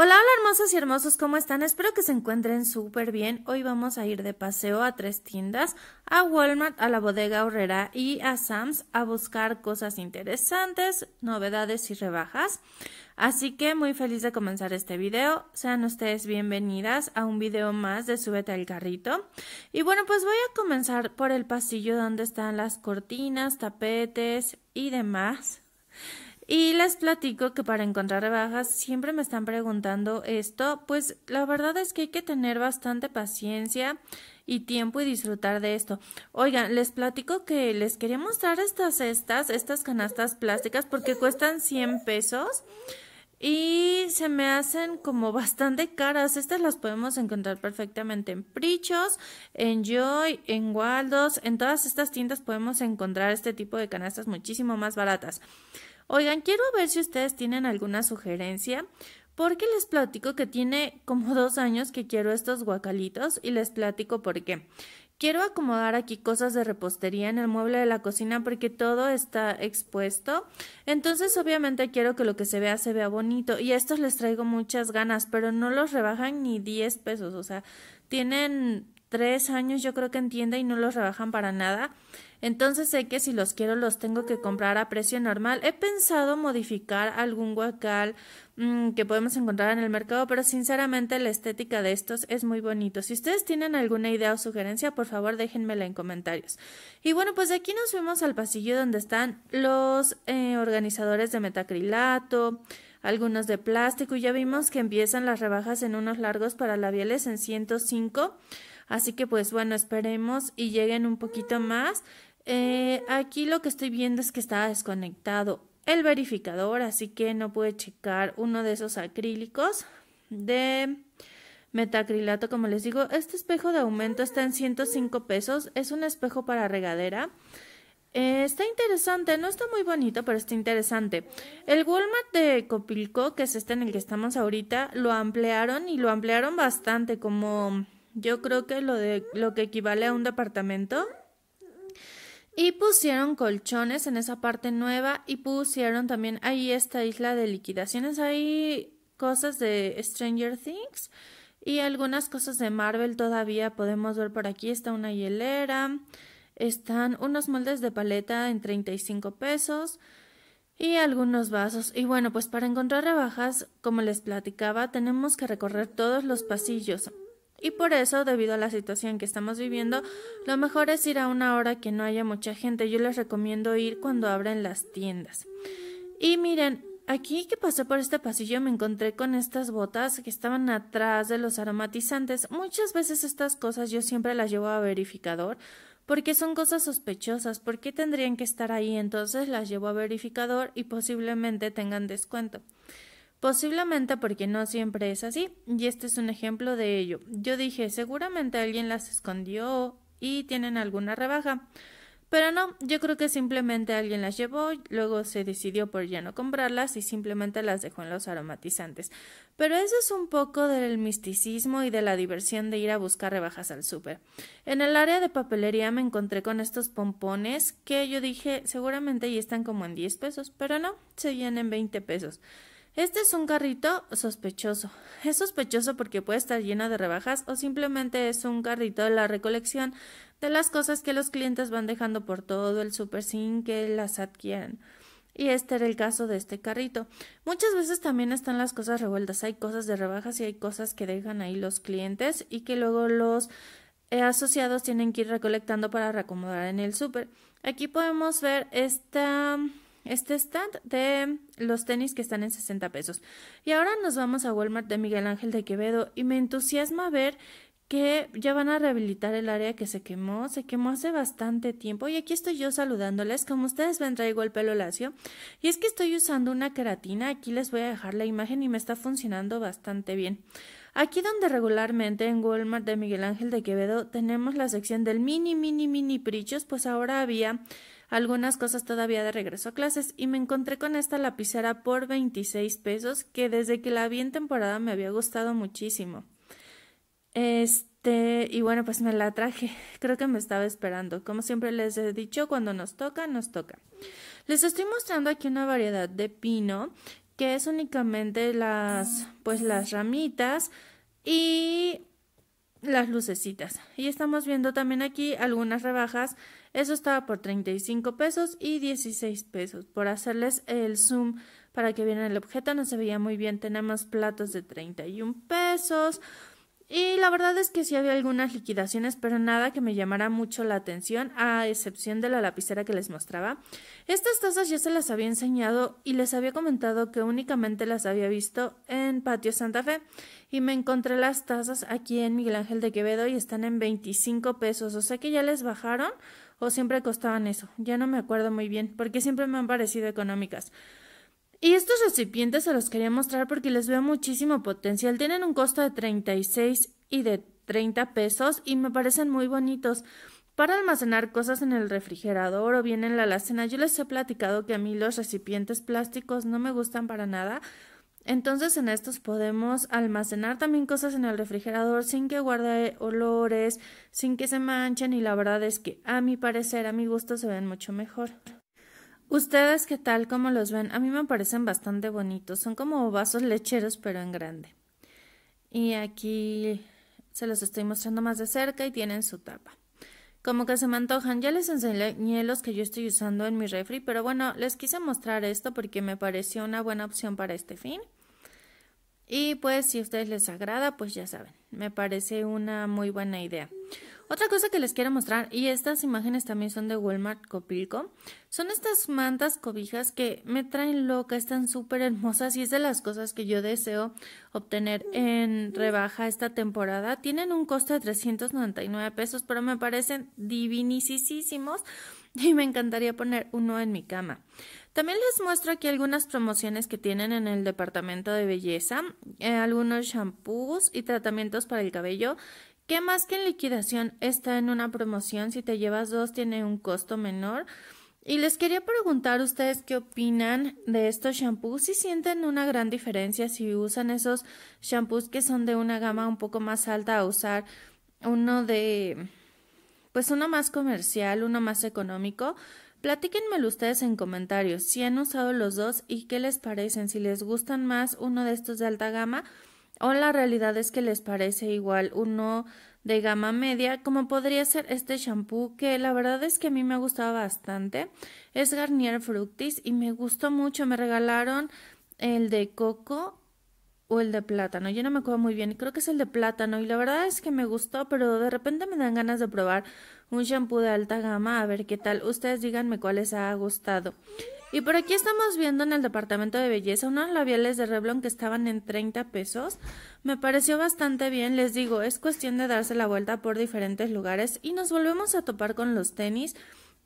Hola, hola hermosas y hermosos, ¿cómo están? Espero que se encuentren súper bien. Hoy vamos a ir de paseo a tres tiendas, a Walmart, a la bodega horrera y a Sam's a buscar cosas interesantes, novedades y rebajas. Así que muy feliz de comenzar este video. Sean ustedes bienvenidas a un video más de Súbete al Carrito. Y bueno, pues voy a comenzar por el pasillo donde están las cortinas, tapetes y demás. Y les platico que para encontrar rebajas siempre me están preguntando esto, pues la verdad es que hay que tener bastante paciencia y tiempo y disfrutar de esto. Oigan, les platico que les quería mostrar estas cestas, estas canastas plásticas porque cuestan 100 pesos. Y se me hacen como bastante caras. Estas las podemos encontrar perfectamente en Prichos, en Joy, en Waldos. En todas estas tiendas podemos encontrar este tipo de canastas muchísimo más baratas. Oigan, quiero ver si ustedes tienen alguna sugerencia, porque les platico que tiene como dos años que quiero estos guacalitos y les platico por qué. Quiero acomodar aquí cosas de repostería en el mueble de la cocina porque todo está expuesto. Entonces obviamente quiero que lo que se vea se vea bonito y a estos les traigo muchas ganas, pero no los rebajan ni 10 pesos, o sea, tienen tres años yo creo que entiende y no los rebajan para nada. Entonces sé que si los quiero los tengo que comprar a precio normal. He pensado modificar algún guacal mm, que podemos encontrar en el mercado, pero sinceramente la estética de estos es muy bonito. Si ustedes tienen alguna idea o sugerencia, por favor déjenmela en comentarios. Y bueno, pues de aquí nos fuimos al pasillo donde están los eh, organizadores de metacrilato, algunos de plástico y ya vimos que empiezan las rebajas en unos largos para labiales en 105 Así que pues bueno, esperemos y lleguen un poquito más. Eh, aquí lo que estoy viendo es que está desconectado el verificador, así que no pude checar uno de esos acrílicos de metacrilato, como les digo. Este espejo de aumento está en 105 pesos, es un espejo para regadera. Eh, está interesante, no está muy bonito, pero está interesante. El Walmart de Copilco, que es este en el que estamos ahorita, lo ampliaron y lo ampliaron bastante, como yo creo que lo de lo que equivale a un departamento. Y pusieron colchones en esa parte nueva y pusieron también ahí esta isla de liquidaciones. Hay cosas de Stranger Things y algunas cosas de Marvel todavía podemos ver por aquí. Está una hielera, están unos moldes de paleta en 35 pesos y algunos vasos. Y bueno, pues para encontrar rebajas, como les platicaba, tenemos que recorrer todos los pasillos. Y por eso, debido a la situación que estamos viviendo, lo mejor es ir a una hora que no haya mucha gente. Yo les recomiendo ir cuando abren las tiendas. Y miren, aquí que pasé por este pasillo me encontré con estas botas que estaban atrás de los aromatizantes. Muchas veces estas cosas yo siempre las llevo a verificador porque son cosas sospechosas. ¿Por qué tendrían que estar ahí? Entonces las llevo a verificador y posiblemente tengan descuento. Posiblemente porque no siempre es así, y este es un ejemplo de ello. Yo dije, seguramente alguien las escondió y tienen alguna rebaja. Pero no, yo creo que simplemente alguien las llevó, luego se decidió por ya no comprarlas y simplemente las dejó en los aromatizantes. Pero eso es un poco del misticismo y de la diversión de ir a buscar rebajas al súper. En el área de papelería me encontré con estos pompones que yo dije seguramente ya están como en 10 pesos, pero no, seguían en 20 pesos. Este es un carrito sospechoso. Es sospechoso porque puede estar lleno de rebajas o simplemente es un carrito de la recolección de las cosas que los clientes van dejando por todo el súper sin que las adquieran. Y este era el caso de este carrito. Muchas veces también están las cosas revueltas. Hay cosas de rebajas y hay cosas que dejan ahí los clientes y que luego los eh, asociados tienen que ir recolectando para reacomodar en el súper. Aquí podemos ver esta este stand de los tenis que están en 60 pesos. Y ahora nos vamos a Walmart de Miguel Ángel de Quevedo y me entusiasma ver que ya van a rehabilitar el área que se quemó, se quemó hace bastante tiempo y aquí estoy yo saludándoles, como ustedes ven traigo el pelo lacio y es que estoy usando una queratina, aquí les voy a dejar la imagen y me está funcionando bastante bien. Aquí donde regularmente en Walmart de Miguel Ángel de Quevedo tenemos la sección del mini, mini, mini prichos, pues ahora había algunas cosas todavía de regreso a clases y me encontré con esta lapicera por 26 pesos que desde que la vi en temporada me había gustado muchísimo. Este, y bueno, pues me la traje. Creo que me estaba esperando. Como siempre les he dicho, cuando nos toca, nos toca. Les estoy mostrando aquí una variedad de pino que es únicamente las pues las ramitas y las lucecitas. Y estamos viendo también aquí algunas rebajas. Eso estaba por 35 pesos y 16 pesos. Por hacerles el zoom para que vieran el objeto, no se veía muy bien. Tenemos platos de 31 pesos, y la verdad es que sí había algunas liquidaciones, pero nada que me llamara mucho la atención, a excepción de la lapicera que les mostraba. Estas tazas ya se las había enseñado y les había comentado que únicamente las había visto en Patio Santa Fe. Y me encontré las tazas aquí en Miguel Ángel de Quevedo y están en 25 pesos. O sea que ya les bajaron o siempre costaban eso. Ya no me acuerdo muy bien, porque siempre me han parecido económicas. Y estos recipientes se los quería mostrar porque les veo muchísimo potencial. Tienen un costo de 36 y de 30 pesos y me parecen muy bonitos para almacenar cosas en el refrigerador o bien en la alacena. Yo les he platicado que a mí los recipientes plásticos no me gustan para nada. Entonces en estos podemos almacenar también cosas en el refrigerador sin que guarde olores, sin que se manchen y la verdad es que a mi parecer, a mi gusto se ven mucho mejor. ¿Ustedes qué tal? como los ven? A mí me parecen bastante bonitos. Son como vasos lecheros, pero en grande. Y aquí se los estoy mostrando más de cerca y tienen su tapa. Como que se me antojan. Ya les enseñé los que yo estoy usando en mi refri, pero bueno, les quise mostrar esto porque me pareció una buena opción para este fin. Y pues si ustedes les agrada, pues ya saben, me parece una muy buena idea. Otra cosa que les quiero mostrar, y estas imágenes también son de Walmart Copilco, son estas mantas cobijas que me traen loca, están súper hermosas y es de las cosas que yo deseo obtener en rebaja esta temporada. Tienen un costo de 399 pesos, pero me parecen divinicísimos y me encantaría poner uno en mi cama. También les muestro aquí algunas promociones que tienen en el departamento de belleza, eh, algunos shampoos y tratamientos para el cabello ¿Qué más que en liquidación está en una promoción, si te llevas dos tiene un costo menor. Y les quería preguntar ustedes qué opinan de estos shampoos, si sienten una gran diferencia, si usan esos shampoos que son de una gama un poco más alta a usar uno de, pues uno más comercial, uno más económico. Platíquenmelo ustedes en comentarios si han usado los dos y qué les parecen, si les gustan más uno de estos de alta gama o la realidad es que les parece igual uno de gama media, como podría ser este shampoo, que la verdad es que a mí me ha gustado bastante. Es Garnier Fructis y me gustó mucho. Me regalaron el de coco o el de plátano. Yo no me acuerdo muy bien, creo que es el de plátano y la verdad es que me gustó, pero de repente me dan ganas de probar un shampoo de alta gama a ver qué tal. Ustedes díganme cuál les ha gustado. Y por aquí estamos viendo en el departamento de belleza unos labiales de Reblon que estaban en 30 pesos. Me pareció bastante bien, les digo, es cuestión de darse la vuelta por diferentes lugares y nos volvemos a topar con los tenis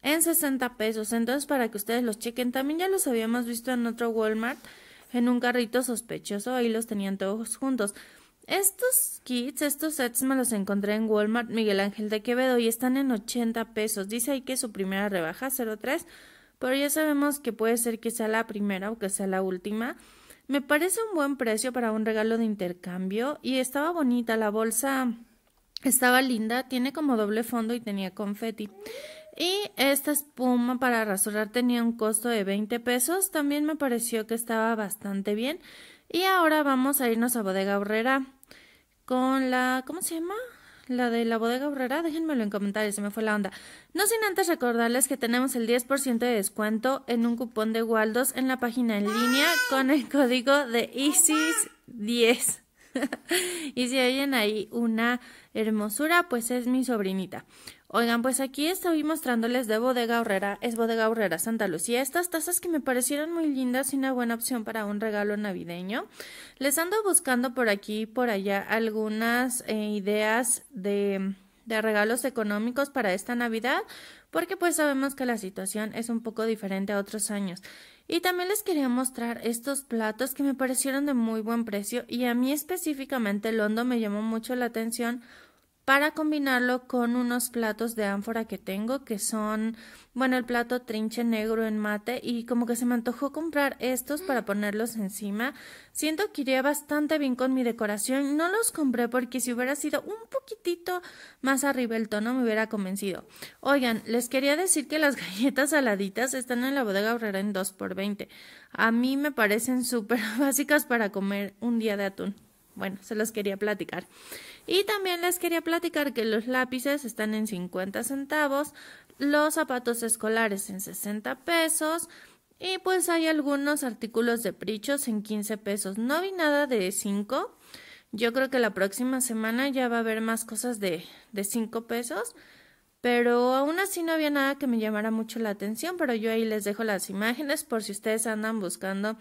en 60 pesos. Entonces, para que ustedes los chequen, también ya los habíamos visto en otro Walmart, en un carrito sospechoso, ahí los tenían todos juntos. Estos kits, estos sets me los encontré en Walmart Miguel Ángel de Quevedo y están en 80 pesos. Dice ahí que su primera rebaja 03 pero ya sabemos que puede ser que sea la primera o que sea la última. Me parece un buen precio para un regalo de intercambio y estaba bonita, la bolsa estaba linda, tiene como doble fondo y tenía confeti. Y esta espuma para rasurar tenía un costo de 20 pesos, también me pareció que estaba bastante bien. Y ahora vamos a irnos a Bodega Horrera con la, ¿cómo se llama? la de la bodega obrera, déjenmelo en comentarios, se me fue la onda. No sin antes recordarles que tenemos el 10% de descuento en un cupón de Waldos en la página en línea con el código de ISIS10. y si oyen ahí una hermosura, pues es mi sobrinita. Oigan, pues aquí estoy mostrándoles de Bodega Horrera, es Bodega Horrera Santa Lucía, estas tazas que me parecieron muy lindas y una buena opción para un regalo navideño. Les ando buscando por aquí y por allá algunas eh, ideas de regalos económicos para esta Navidad, porque pues sabemos que la situación es un poco diferente a otros años. Y también les quería mostrar estos platos que me parecieron de muy buen precio y a mí específicamente el hondo me llamó mucho la atención para combinarlo con unos platos de ánfora que tengo, que son, bueno, el plato trinche negro en mate y como que se me antojó comprar estos para mm. ponerlos encima. Siento que iría bastante bien con mi decoración. No los compré porque si hubiera sido un poquitito más arriba el tono me hubiera convencido. Oigan, les quería decir que las galletas saladitas están en la bodega horrera en 2x20. A mí me parecen súper básicas para comer un día de atún. Bueno, se los quería platicar. Y también les quería platicar que los lápices están en 50 centavos, los zapatos escolares en 60 pesos y pues hay algunos artículos de prichos en 15 pesos. No vi nada de 5. Yo creo que la próxima semana ya va a haber más cosas de, de 5 pesos. Pero aún así no había nada que me llamara mucho la atención, pero yo ahí les dejo las imágenes por si ustedes andan buscando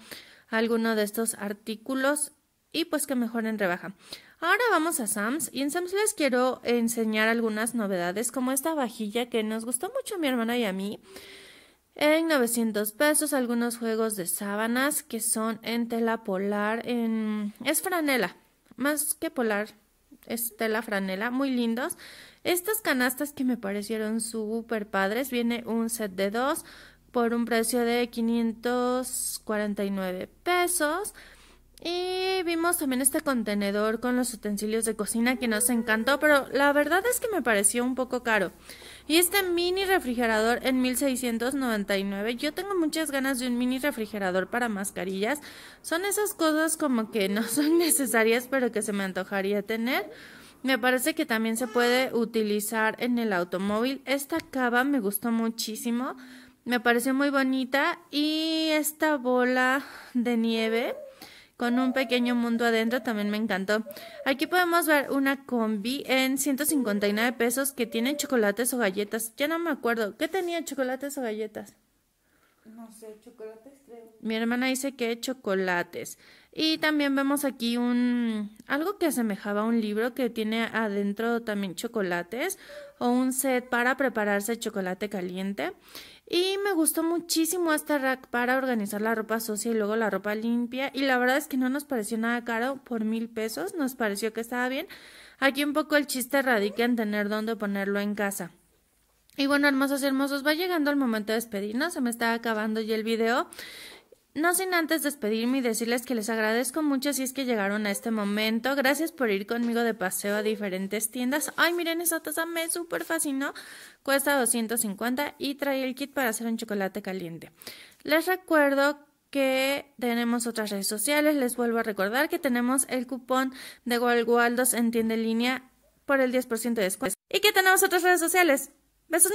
alguno de estos artículos y pues que mejoren rebaja. Ahora vamos a Sams y en Sams les quiero enseñar algunas novedades como esta vajilla que nos gustó mucho a mi hermana y a mí en 900 pesos algunos juegos de sábanas que son en tela polar en es franela más que polar es tela franela muy lindos estas canastas que me parecieron súper padres viene un set de dos por un precio de 549 pesos y vimos también este contenedor con los utensilios de cocina que nos encantó, pero la verdad es que me pareció un poco caro. Y este mini refrigerador en 1699. Yo tengo muchas ganas de un mini refrigerador para mascarillas. Son esas cosas como que no son necesarias, pero que se me antojaría tener. Me parece que también se puede utilizar en el automóvil. Esta cava me gustó muchísimo. Me pareció muy bonita. Y esta bola de nieve con un pequeño mundo adentro, también me encantó. Aquí podemos ver una combi en 159 pesos que tiene chocolates o galletas. Ya no me acuerdo, ¿qué tenía chocolates o galletas? No sé, chocolates creo. Mi hermana dice que chocolates. Y también vemos aquí un algo que asemejaba a un libro que tiene adentro también chocolates o un set para prepararse chocolate caliente. Y me gustó muchísimo este rack para organizar la ropa sucia y luego la ropa limpia. Y la verdad es que no nos pareció nada caro por mil pesos, nos pareció que estaba bien. Aquí un poco el chiste radica en tener dónde ponerlo en casa. Y bueno, hermosos y hermosos, va llegando el momento de despedirnos, se me está acabando ya el video. No sin antes despedirme y decirles que les agradezco mucho si es que llegaron a este momento. Gracias por ir conmigo de paseo a diferentes tiendas. Ay, miren, esa taza me súper fascinó. Cuesta 250 y trae el kit para hacer un chocolate caliente. Les recuerdo que tenemos otras redes sociales. Les vuelvo a recordar que tenemos el cupón de Waldos en tienda en línea por el 10% de descuento. Y que tenemos otras redes sociales. Besos.